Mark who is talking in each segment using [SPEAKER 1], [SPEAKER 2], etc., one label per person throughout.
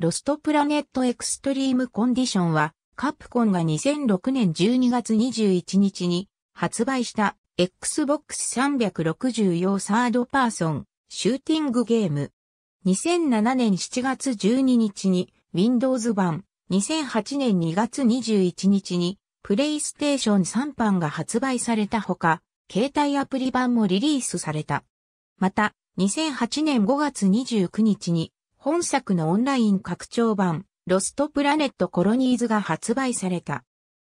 [SPEAKER 1] ロストプラネットエクストリームコンディションは、カプコンが2006年12月21日に発売した Xbox 360用サードパーソンシューティングゲーム。2007年7月12日に Windows 版、2008年2月21日に PlayStation 3版が発売されたほか、携帯アプリ版もリリースされた。また、2008年5月29日に本作のオンライン拡張版、ロストプラネットコロニーズが発売された。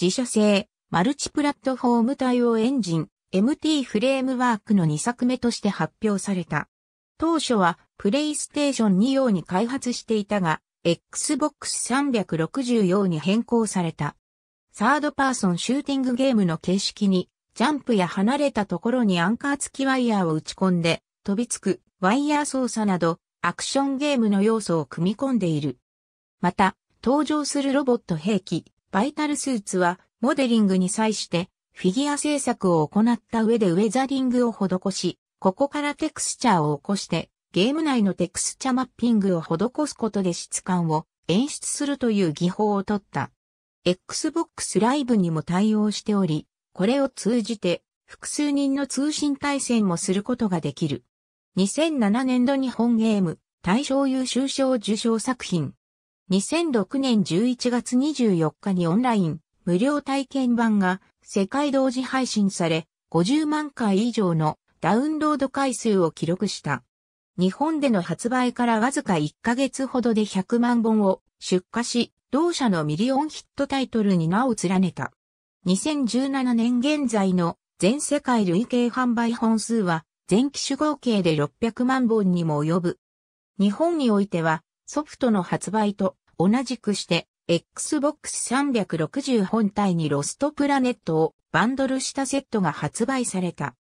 [SPEAKER 1] 自社製、マルチプラットフォーム対応エンジン、MT フレームワークの2作目として発表された。当初は、プレイステーション2用に開発していたが、Xbox 360用に変更された。サードパーソンシューティングゲームの形式に、ジャンプや離れたところにアンカー付きワイヤーを打ち込んで、飛びつく、ワイヤー操作など、アクションゲームの要素を組み込んでいる。また、登場するロボット兵器、バイタルスーツは、モデリングに際して、フィギュア制作を行った上でウェザリングを施し、ここからテクスチャーを起こして、ゲーム内のテクスチャマッピングを施すことで質感を演出するという技法を取った。Xbox Live にも対応しており、これを通じて複数人の通信対戦もすることができる。2007年度日本ゲーム大賞優秀賞受賞作品。2006年11月24日にオンライン無料体験版が世界同時配信され50万回以上のダウンロード回数を記録した。日本での発売からわずか1ヶ月ほどで100万本を出荷し、同社のミリオンヒットタイトルに名を連ねた。2017年現在の全世界累計販売本数は全機種合計で600万本にも及ぶ。日本においては、ソフトの発売と同じくして、Xbox 360本体にロストプラネットをバンドルしたセットが発売された。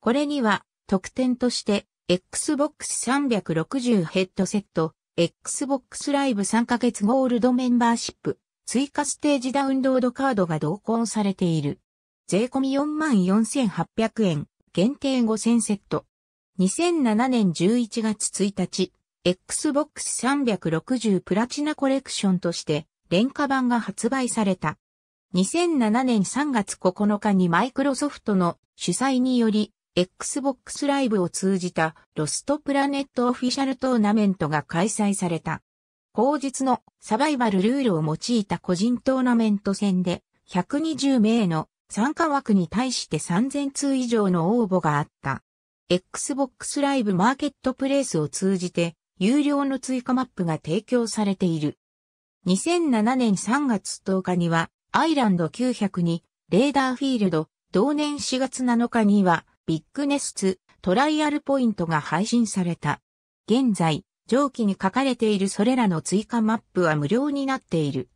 [SPEAKER 1] これには特典として Xbox 360ヘッドセット、Xbox Live 3ヶ月ゴールドメンバーシップ、追加ステージダウンロードカードが同梱されている。税込み44,800円、限定5000セット。2007年11月1日、Xbox 360プラチナコレクションとして、廉価版が発売された。2007年3月9日にマイクロソフトの主催により、Xbox Live を通じたロストプラネットオフィシャルトーナメントが開催された。後日のサバイバルルールを用いた個人トーナメント戦で120名の参加枠に対して3000通以上の応募があった。Xbox Live マーケットプレイスを通じて、有料の追加マップが提供されている。2007年3月10日には、アイランド900に、レーダーフィールド、同年4月7日には、ビッグネス2、トライアルポイントが配信された。現在、上記に書かれているそれらの追加マップは無料になっている。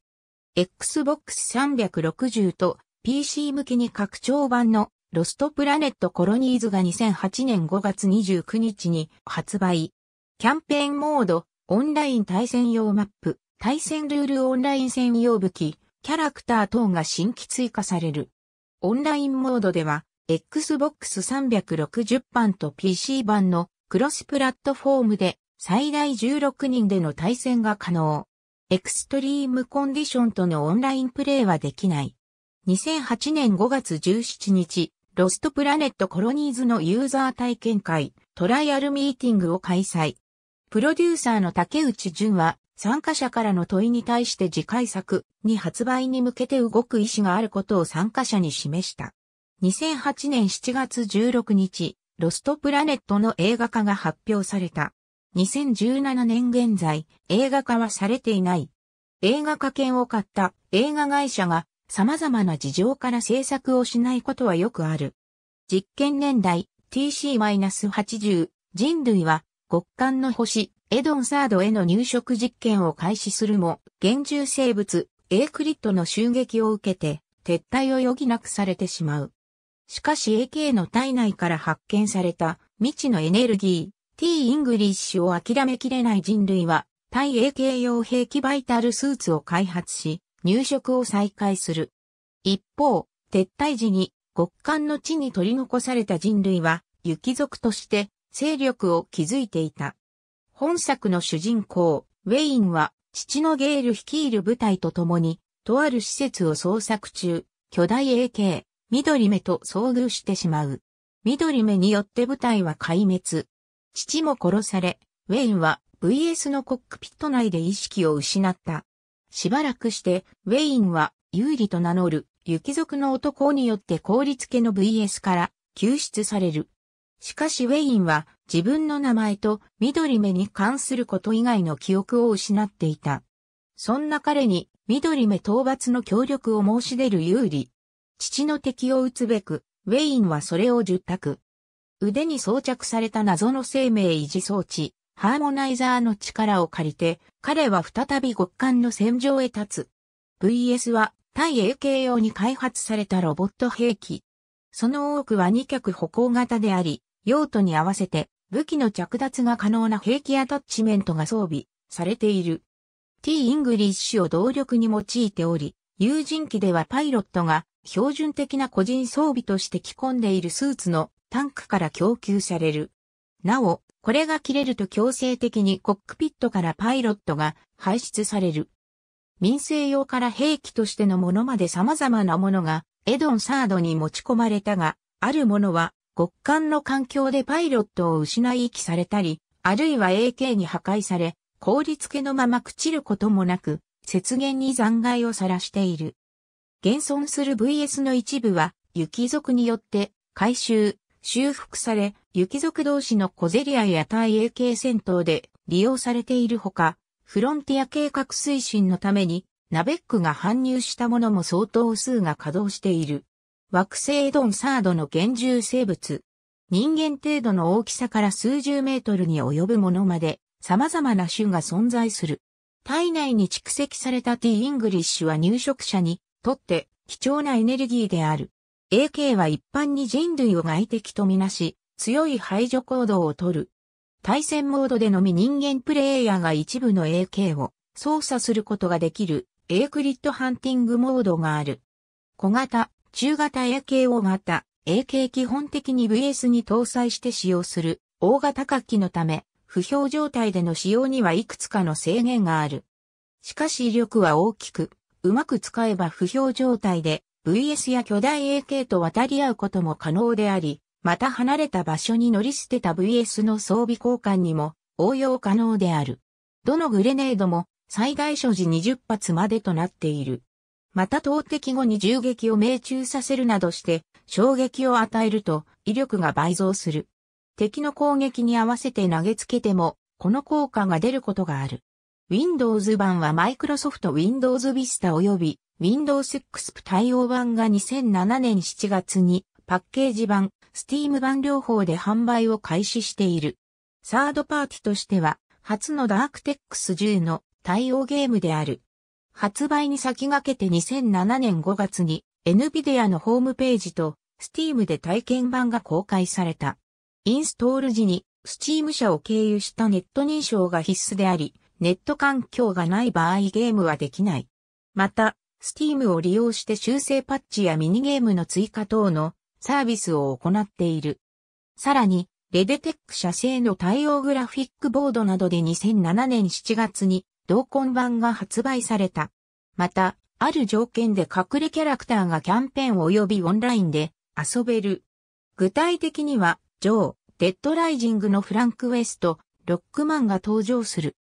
[SPEAKER 1] Xbox 360と PC 向きに拡張版のロストプラネットコロニーズが2008年5月29日に発売。キャンペーンモード、オンライン対戦用マップ、対戦ルールオンライン専用武器、キャラクター等が新規追加される。オンラインモードでは、Xbox 360版と PC 版のクロスプラットフォームで最大16人での対戦が可能。エクストリームコンディションとのオンラインプレイはできない。2008年5月17日、ロストプラネットコロニーズのユーザー体験会、トライアルミーティングを開催。プロデューサーの竹内淳は、参加者からの問いに対して次回作に発売に向けて動く意思があることを参加者に示した。2008年7月16日、ロストプラネットの映画化が発表された。2017年現在、映画化はされていない。映画化権を買った映画会社が様々な事情から制作をしないことはよくある。実験年代 TC-80 人類は極寒の星エドンサードへの入植実験を開始するも、現住生物エークリッドの襲撃を受けて撤退を余儀なくされてしまう。しかし AK の体内から発見された未知のエネルギー T イングリッシュを諦めきれない人類は対 AK 用兵器バイタルスーツを開発し、入植を再開する。一方、撤退時に極寒の地に取り残された人類は、雪族として勢力を築いていた。本作の主人公、ウェインは、父のゲール率いる部隊と共に、とある施設を捜索中、巨大 AK、緑目と遭遇してしまう。緑目によって部隊は壊滅。父も殺され、ウェインは VS のコックピット内で意識を失った。しばらくして、ウェインは、有利と名乗る、雪族の男によって凍り付けの VS から救出される。しかしウェインは自分の名前と緑目に関すること以外の記憶を失っていた。そんな彼に緑目討伐の協力を申し出る有利。父の敵を撃つべく、ウェインはそれを受託。腕に装着された謎の生命維持装置、ハーモナイザーの力を借りて、彼は再び極寒の戦場へ立つ。VS は対 AK 用に開発されたロボット兵器。その多くは2脚歩行型であり、用途に合わせて武器の着脱が可能な兵器アタッチメントが装備されている。T イングリッシュを動力に用いており、有人機ではパイロットが標準的な個人装備として着込んでいるスーツのタンクから供給される。なお、これが切れると強制的にコックピットからパイロットが排出される。民生用から兵器としてのものまで様々なものがエドンサードに持ち込まれたが、あるものは極寒の環境でパイロットを失い遺棄されたり、あるいは AK に破壊され、凍り付けのまま朽ちることもなく、雪原に残骸を晒している。現存する VS の一部は、雪族によって回収、修復され、雪族同士の小競り合いや対英系戦闘で利用されているほか、フロンティア計画推進のために、ナベックが搬入したものも相当数が稼働している。惑星ドンサードの厳重生物。人間程度の大きさから数十メートルに及ぶものまで、様々な種が存在する。体内に蓄積されたティイングリッシュは入植者にとって貴重なエネルギーである。AK は一般に人類を外敵とみなし、強い排除行動をとる。対戦モードでのみ人間プレイヤーが一部の AK を操作することができる A クリッドハンティングモードがある。小型、中型 AKO 型、AK 基本的に VS に搭載して使用する大型火器のため、不評状態での使用にはいくつかの制限がある。しかし威力は大きく、うまく使えば不評状態で VS や巨大 AK と渡り合うことも可能であり、また離れた場所に乗り捨てた VS の装備交換にも応用可能である。どのグレネードも最大所持20発までとなっている。また投擲後に銃撃を命中させるなどして衝撃を与えると威力が倍増する。敵の攻撃に合わせて投げつけてもこの効果が出ることがある。Windows 版は Microsoft Windows Vista 及び Windows XP 対応版が2007年7月にパッケージ版、Steam 版両方で販売を開始している。サードパーティとしては、初の DarkTex10 の対応ゲームである。発売に先駆けて2007年5月に NVIDIA のホームページと Steam で体験版が公開された。インストール時に Steam 社を経由したネット認証が必須であり、ネット環境がない場合ゲームはできない。また、Steam を利用して修正パッチやミニゲームの追加等のサービスを行っている。さらに、レデテック社製の対応グラフィックボードなどで2007年7月に同梱版が発売された。また、ある条件で隠れキャラクターがキャンペーン及びオンラインで遊べる。具体的には、ジョー、デッドライジングのフランク・ウェスト、ロックマンが登場する。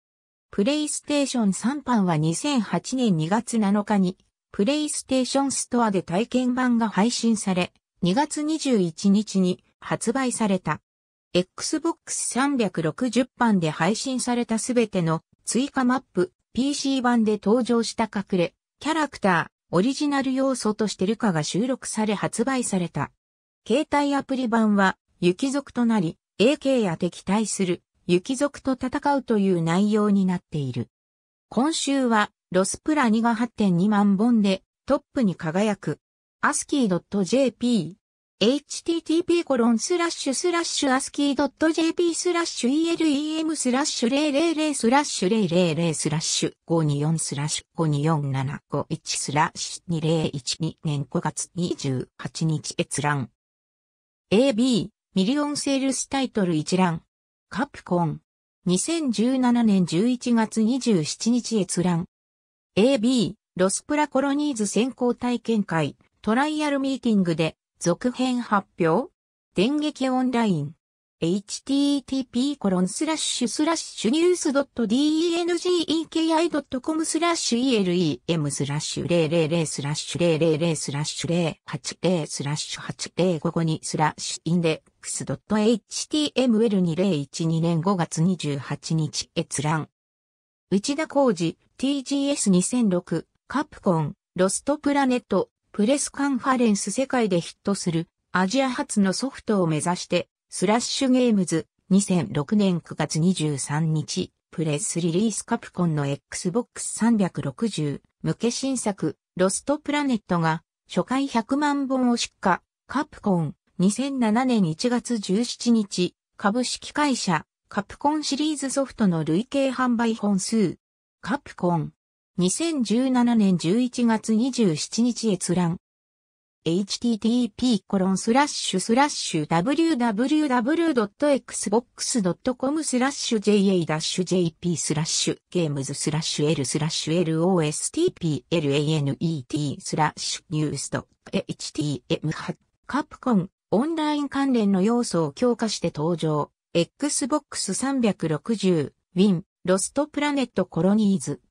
[SPEAKER 1] プレイステーション3版は2008年2月7日にプレイステーションストアで体験版が配信され、2月21日に発売された。Xbox 360版で配信されたすべての追加マップ、PC 版で登場した隠れ、キャラクター、オリジナル要素としてルカが収録され発売された。携帯アプリ版は、雪族となり、AK や敵対する、雪族と戦うという内容になっている。今週は、ロスプラ2が8.2万本でトップに輝く。ASCII.jp http コロンスラッシュスラッシュ ASCII.jp スラッシュ elem スラッシュ000スラッシュ000スラッシュ524スラッシュ52475スラッシュ2012年5月28日閲覧 AB ミリオンセールスタイトル一覧カプコン2017年11月27日閲覧 AB、ロスプラコロニーズ先行体験会、トライアルミーティングで、続編発表電撃オンライン。http コロンスラッシュスラッシュニュース .dengeki.com スラッシュ elem スラッシュ000スラッシュ000スラッシュ080スラッシュ8052スラッシュインデックス .html2012 年5月28日閲覧内田浩二、TGS2006、カプコン、ロストプラネット、プレスカンファレンス世界でヒットする、アジア初のソフトを目指して、スラッシュゲームズ、2006年9月23日、プレスリリースカプコンの Xbox 360向け新作、ロストプラネットが、初回100万本を出荷、カプコン、2007年1月17日、株式会社、カプコンシリーズソフトの累計販売本数。カプコン。2017年11月27日閲覧。http コロンスラッシュスラッシュ www.xbox.com スラッシュ ja-jp スラッシュ games スラッシュ l スラッシュ lostplanet スラッシュ n e w s と htm カプコンオンライン関連の要素を強化して登場。Xbox 360、Win、ロストプラネットコロニーズ。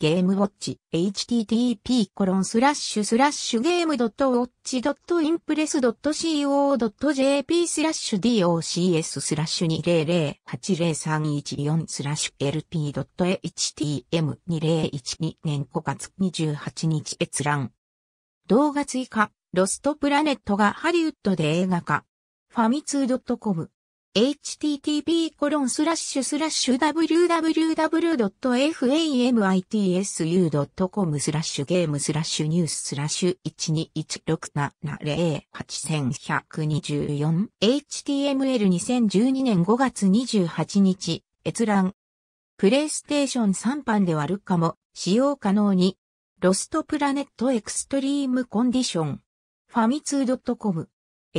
[SPEAKER 1] ゲームウォッチ、http コロンスラッシュスラッシュゲームドットウォッチドットインプレスドット CO.jp スラッシュ DOCS スラッシュ2008031スラッシュ LP ドット HTM2012 年5月28日閲覧。動画追加、ロストプラネットがハリウッドで映画化。ファミツー .com http://www.famits.com u スラッシュゲームスラッシュニューススラッシュ1216708124124 HTML2012 年5月28日閲覧プレイステーション3版ではルカも使用可能にロストプラネットエクストリームコンディションファミツー .com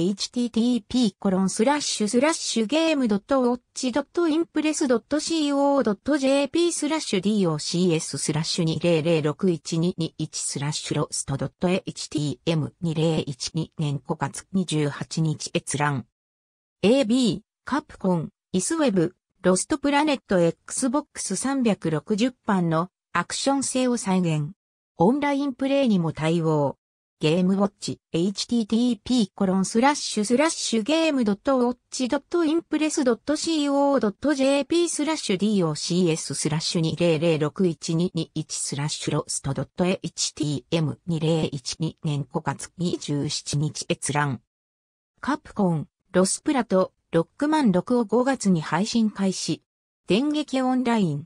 [SPEAKER 1] http://game.watch.impress.co.jp スラッシュ docs スラッシュ2006121スラッシュロスト .htm2012 年5月28日閲覧 AB カプコンイスウェブロストプラネット Xbox 360版のアクション性を再現オンラインプレイにも対応ゲームウォッチ http コロンスラッシュスラッシュゲームドットウォッチドットインプレスドット CO.jp スラッシュ DOCS スラッシュ20061221スラッシュロストドット HTM2012 年5月27日閲覧カプコンロスプラとロックマン6を5月に配信開始電撃オンライン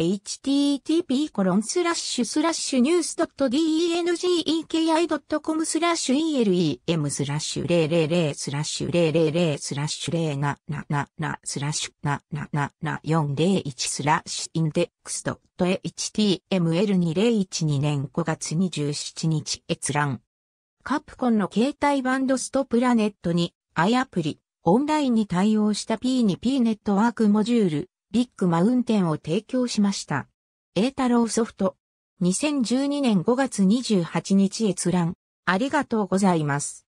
[SPEAKER 1] http コロンスラッシュスラッシュニュース .dengeki.com スラッシュ elem スラッシュ000スラッシュ000スラッシュ077スラッシュ77401スラッシュインデックスドット .html2012 年5月27日閲覧カプコンの携帯バンドストプラネットに i アプリオンラインに対応した P2P ネットワークモジュールビッグマウンテンを提供しました。タ太郎ソフト。2012年5月28日閲覧。ありがとうございます。